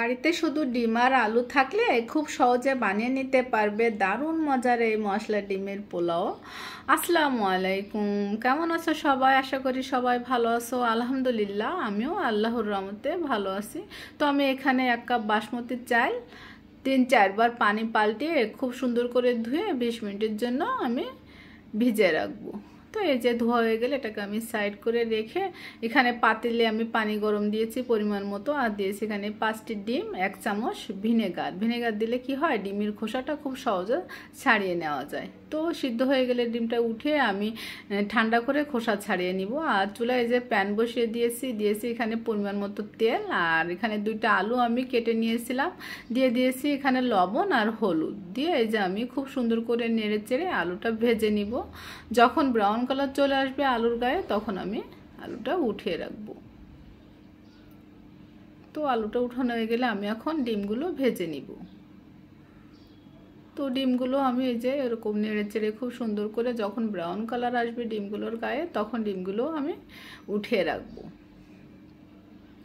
বাড়িতে শুধু ডিম আর আলু থাকলে খুব সহজে বানিয়ে নিতে পারবে দারুণ মজার এই মশলা ডিমের পোলাও আসসালামু আলাইকুম কেমন আছো সবাই আশা করি সবাই ভালো আছো আলহামদুলিল্লাহ আমিও আল্লাহর রহমতে ভালো আছি তো আমি এখানে এক কাপ বাসমতি চাল তিন চারবার পানি পাল্টিয়ে খুব সুন্দর করে ধুয়ে বিশ মিনিটের জন্য আমি ভিজে রাখবো তো এই যে ধোয়া হয়ে গেলে এটাকে আমি সাইড করে রেখে এখানে পাতিলে আমি পানি গরম দিয়েছি পরিমাণ মতো আর দিয়েছি এখানে পাঁচটি ডিম এক চামচ ভিনেগার ভিনেগার দিলে কি হয় ডিমের খোসাটা খুব সহজে ছাড়িয়ে নেওয়া যায় তো সিদ্ধ হয়ে গেলে ডিমটা উঠে আমি ঠান্ডা করে খোসা ছাড়িয়ে নিব আর চুলায় যে প্যান বসিয়ে দিয়েছি দিয়েছি এখানে পরিমাণ মতো তেল আর এখানে দুইটা আলু আমি কেটে নিয়েছিলাম দিয়ে দিয়েছি এখানে লবণ আর হলুদ দিয়ে এই যে আমি খুব সুন্দর করে নেড়ে চেড়ে আলুটা ভেজে নিব যখন ব্রাউন ব্রাউন কালার চলে আসবে আলুর গায়ে তখন আমি আলুটা উঠিয়ে রাখব তো আলুটা উঠানো হয়ে গেলে আমি এখন ডিমগুলো ভেজে নিব তো ডিমগুলো আমি এই যে এরকম নেড়ে চেড়ে খুব সুন্দর করে যখন ব্রাউন কালার আসবে ডিমগুলোর গায়ে তখন ডিমগুলো আমি উঠিয়ে রাখব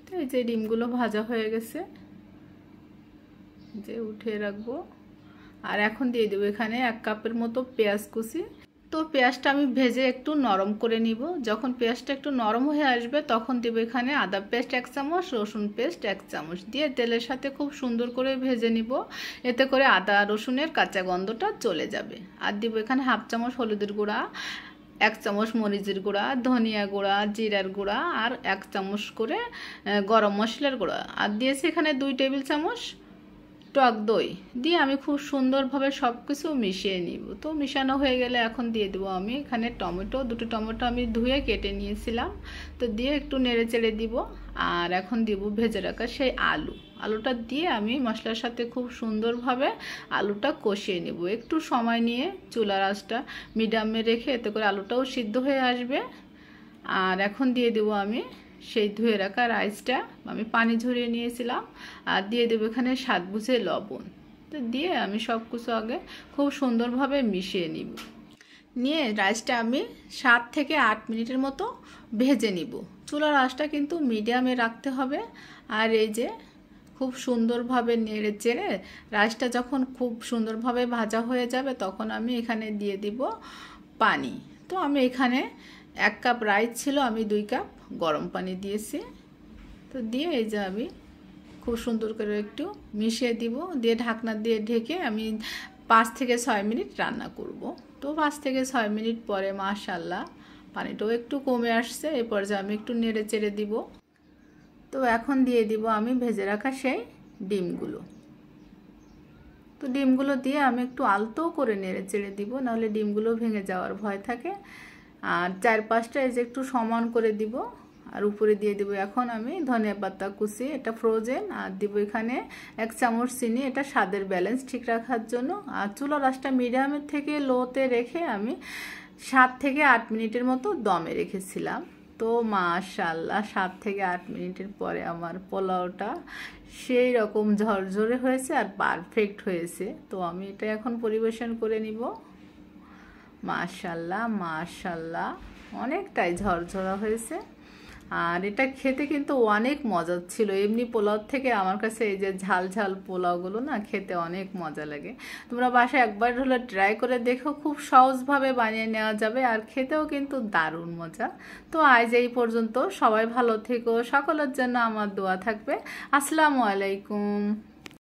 তো এই যে ডিমগুলো ভাজা হয়ে গেছে যে উঠিয়ে রাখবো আর এখন দিয়ে দেবো এখানে এক কাপের মতো পেঁয়াজ কুচি তো পেঁয়াজটা আমি ভেজে একটু নরম করে নিব যখন পেঁয়াজটা একটু নরম হয়ে আসবে তখন দেবো এখানে আদা পেস্ট এক চামচ রসুন পেস্ট এক চামচ দিয়ে তেলের সাথে খুব সুন্দর করে ভেজে নিব এতে করে আদা রসুনের কাঁচা গন্ধটা চলে যাবে আর দিব এখানে হাফ চামচ হলুদের গুঁড়া এক চামচ মরিচের গুঁড়া ধনিয়া গুঁড়া জিরার গুঁড়া আর এক চামচ করে গরম মশলার গুঁড়া আর দিয়েছি এখানে দুই টেবিল চামচ টক দই দিয়ে আমি খুব সুন্দরভাবে সব কিছু মিশিয়ে নিব তো মিশানো হয়ে গেলে এখন দিয়ে দেবো আমি এখানে টমেটো দুটো টমেটো আমি ধুয়ে কেটে নিয়েছিলাম তো দিয়ে একটু নেড়ে চেড়ে দিব আর এখন দিব ভেজে রাখা সেই আলু আলুটা দিয়ে আমি মশলার সাথে খুব সুন্দরভাবে আলুটা কষিয়ে নেব একটু সময় নিয়ে চুলার আঁচটা মিডিয়ামে রেখে এতে করে আলুটাও সিদ্ধ হয়ে আসবে আর এখন দিয়ে দেবো আমি সেই ধুয়ে রাখা রাইসটা আমি পানি ঝরিয়ে নিয়েছিলাম আর দিয়ে দেবো এখানে স্বাদ বুঝে লবণ তো দিয়ে আমি সব কিছু আগে খুব সুন্দরভাবে মিশিয়ে নিব নিয়ে রাইসটা আমি সাত থেকে আট মিনিটের মতো ভেজে নিব চুলা রাইসটা কিন্তু মিডিয়ামে রাখতে হবে আর এই যে খুব সুন্দরভাবে নেড়ে চেড়ে রাইসটা যখন খুব সুন্দরভাবে ভাজা হয়ে যাবে তখন আমি এখানে দিয়ে দিব পানি তো আমি এখানে এক কাপ রাইস ছিল আমি দুই কাপ গরম পানি দিয়েছি তো দিয়ে এই যে আমি খুব সুন্দর করে একটু মিশিয়ে দিব দিয়ে ঢাকনা দিয়ে ঢেকে আমি পাঁচ থেকে ছয় মিনিট রান্না করব তো পাঁচ থেকে ছয় মিনিট পরে মাশাল্লাহ পানিটাও একটু কমে আসছে এ পর্যায়ে আমি একটু নেড়ে চেড়ে দিব তো এখন দিয়ে দিব আমি ভেজে রাখা সেই ডিমগুলো তো ডিমগুলো দিয়ে আমি একটু আলতো করে নেড়ে চেড়ে দিব নাহলে ডিমগুলো ভেঙে যাওয়ার ভয় থাকে আর চারপাশটা এই যে একটু সমান করে দিব আর উপরে দিয়ে দিব এখন আমি ধনিয়া পাতা কুচি এটা ফ্রোজেন আর দিব এখানে এক চামচ চিনি এটা স্বাদের ব্যালেন্স ঠিক রাখার জন্য আর চুলা রাসটা মিডিয়ামের থেকে লোতে রেখে আমি সাত থেকে আট মিনিটের মতো দমে রেখেছিলাম তো মাশাল্লাহ সাত থেকে আট মিনিটের পরে আমার পোলাওটা সেই রকম ঝরঝরে হয়েছে আর পারফেক্ট হয়েছে তো আমি এটা এখন পরিবেশন করে নিব মাশাল্লাহ মাশাল্লাহ অনেকটাই ঝরঝরা হয়েছে আর এটা খেতে কিন্তু অনেক মজার ছিল এমনি পোলাও থেকে আমার কাছে এই যে ঝাল ঝাল পোলাওগুলো না খেতে অনেক মজা লাগে তোমরা বাসায় একবার হলে ট্রাই করে দেখো খুব সহজভাবে বানিয়ে নেওয়া যাবে আর খেতেও কিন্তু দারুণ মজা তো আজ এই পর্যন্ত সবাই ভালো থেকো সকলের জন্য আমার দোয়া থাকবে আসসালামু আলাইকুম